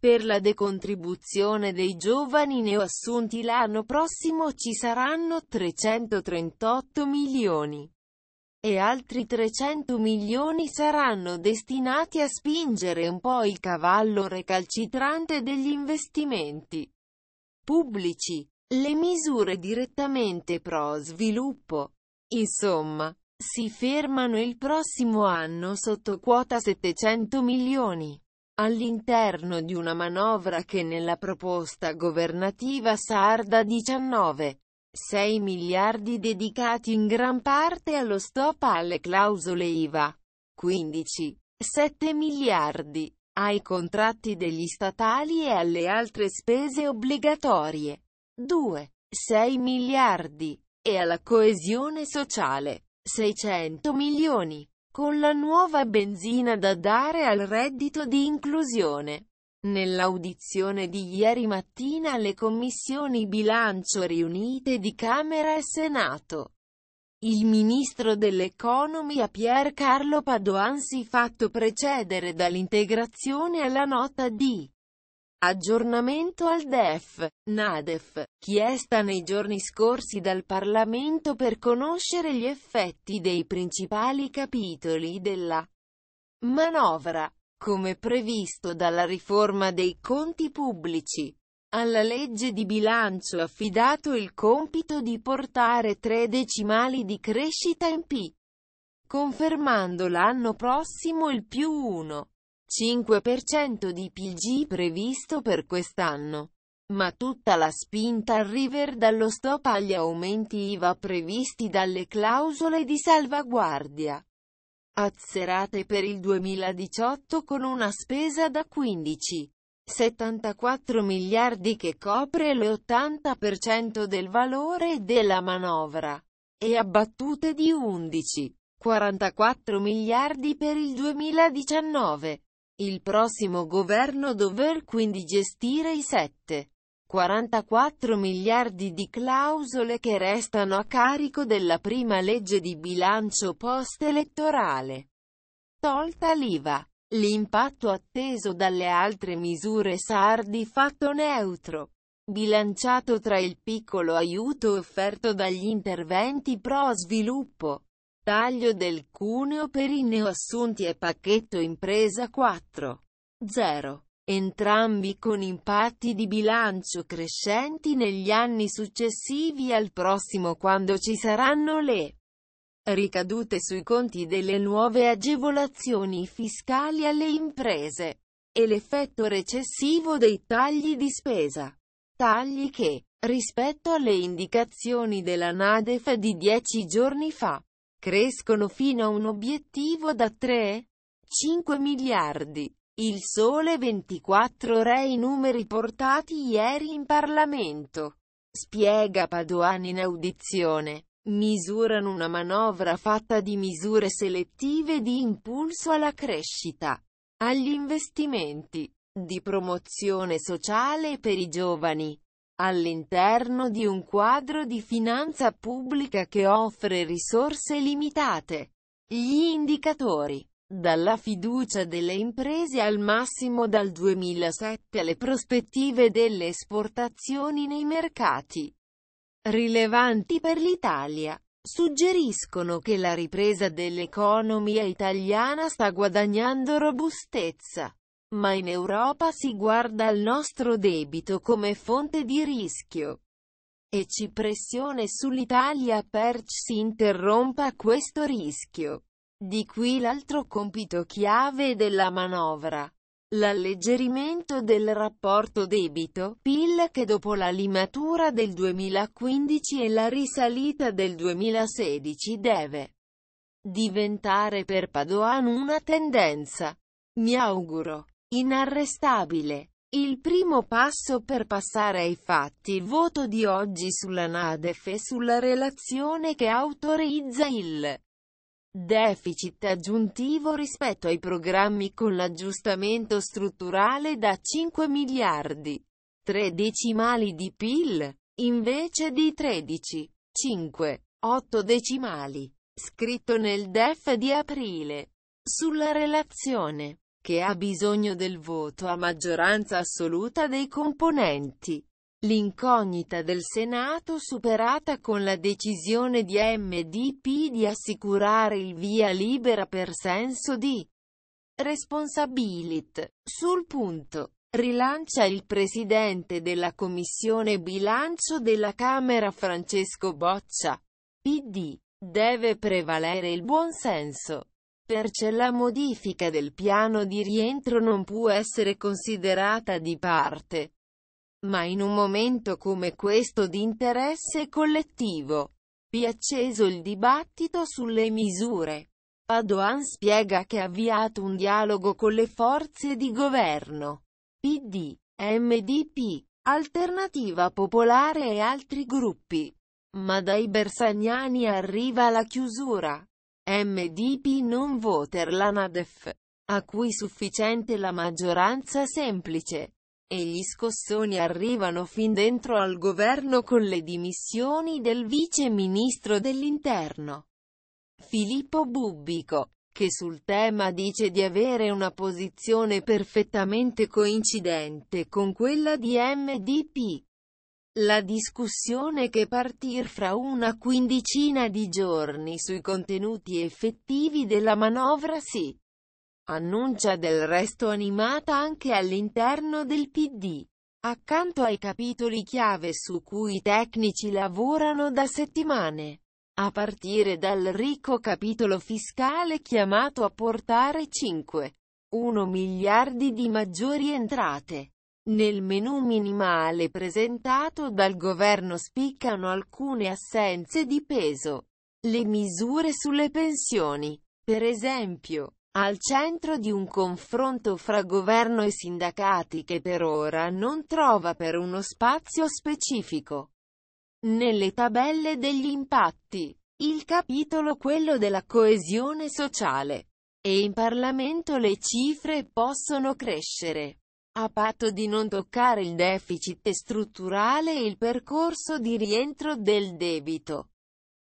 Per la decontribuzione dei giovani neoassunti l'anno prossimo ci saranno 338 milioni e altri 300 milioni saranno destinati a spingere un po' il cavallo recalcitrante degli investimenti pubblici, le misure direttamente pro sviluppo. Insomma, si fermano il prossimo anno sotto quota 700 milioni all'interno di una manovra che nella proposta governativa sarda 19. 6 miliardi dedicati in gran parte allo stop alle clausole IVA, 15, 7 miliardi, ai contratti degli statali e alle altre spese obbligatorie, 2, 6 miliardi, e alla coesione sociale, 600 milioni con la nuova benzina da dare al reddito di inclusione. Nell'audizione di ieri mattina alle commissioni bilancio riunite di Camera e Senato, il ministro dell'Economia Pier Carlo Padoan si fatto precedere dall'integrazione alla nota di Aggiornamento al DEF, NADEF, chiesta nei giorni scorsi dal Parlamento per conoscere gli effetti dei principali capitoli della manovra, come previsto dalla riforma dei conti pubblici. Alla legge di bilancio affidato il compito di portare tre decimali di crescita in P, confermando l'anno prossimo il più 1. 5% di PG previsto per quest'anno. Ma tutta la spinta al dallo stop agli aumenti IVA previsti dalle clausole di salvaguardia. Azzerate per il 2018 con una spesa da 15. 74 miliardi che copre l'80% del valore della manovra e abbattute di 11. 44 miliardi per il 2019. Il prossimo governo dover quindi gestire i 7,44 miliardi di clausole che restano a carico della prima legge di bilancio post-elettorale. Tolta l'IVA. L'impatto atteso dalle altre misure SAR di fatto neutro, bilanciato tra il piccolo aiuto offerto dagli interventi pro sviluppo taglio del cuneo per i neoassunti e pacchetto impresa 4.0, entrambi con impatti di bilancio crescenti negli anni successivi al prossimo quando ci saranno le ricadute sui conti delle nuove agevolazioni fiscali alle imprese e l'effetto recessivo dei tagli di spesa. Tagli che, rispetto alle indicazioni della Nadef di dieci giorni fa, crescono fino a un obiettivo da 3,5 miliardi. Il Sole 24 Re i numeri portati ieri in Parlamento. Spiega Padoani in audizione. Misurano una manovra fatta di misure selettive di impulso alla crescita, agli investimenti, di promozione sociale per i giovani, all'interno di un quadro di finanza pubblica che offre risorse limitate. Gli indicatori dalla fiducia delle imprese al massimo dal 2007 alle prospettive delle esportazioni nei mercati rilevanti per l'Italia, suggeriscono che la ripresa dell'economia italiana sta guadagnando robustezza. Ma in Europa si guarda al nostro debito come fonte di rischio e ci pressione sull'Italia perché si interrompa questo rischio. Di qui l'altro compito chiave della manovra. L'alleggerimento del rapporto debito-PIL che dopo la limatura del 2015 e la risalita del 2016 deve diventare per Padoan una tendenza. Mi auguro Inarrestabile. Il primo passo per passare ai fatti il voto di oggi sulla Nadef e sulla relazione che autorizza il deficit aggiuntivo rispetto ai programmi con l'aggiustamento strutturale da 5 miliardi 3 decimali di PIL, invece di 13, 5, 8 decimali, scritto nel DEF di aprile. Sulla relazione che ha bisogno del voto a maggioranza assoluta dei componenti. L'incognita del Senato superata con la decisione di MDP di assicurare il via libera per senso di responsabilità. Sul punto, rilancia il presidente della Commissione Bilancio della Camera Francesco Boccia. PD. Deve prevalere il buonsenso. Perciò la modifica del piano di rientro non può essere considerata di parte, ma in un momento come questo di interesse collettivo. Pi acceso il dibattito sulle misure. Padoan spiega che ha avviato un dialogo con le forze di governo. PD, MDP, Alternativa Popolare e altri gruppi. Ma dai bersagnani arriva la chiusura. MDP non voter la NADEF, a cui sufficiente la maggioranza semplice. E gli scossoni arrivano fin dentro al governo con le dimissioni del vice ministro dell'interno. Filippo Bubbico, che sul tema dice di avere una posizione perfettamente coincidente con quella di MDP. La discussione che partir fra una quindicina di giorni sui contenuti effettivi della manovra si annuncia del resto animata anche all'interno del PD. Accanto ai capitoli chiave su cui i tecnici lavorano da settimane, a partire dal ricco capitolo fiscale chiamato a portare 5,1 miliardi di maggiori entrate, nel menu minimale presentato dal governo spiccano alcune assenze di peso. Le misure sulle pensioni, per esempio, al centro di un confronto fra governo e sindacati che per ora non trova per uno spazio specifico. Nelle tabelle degli impatti, il capitolo quello della coesione sociale. E in Parlamento le cifre possono crescere a patto di non toccare il deficit strutturale e il percorso di rientro del debito.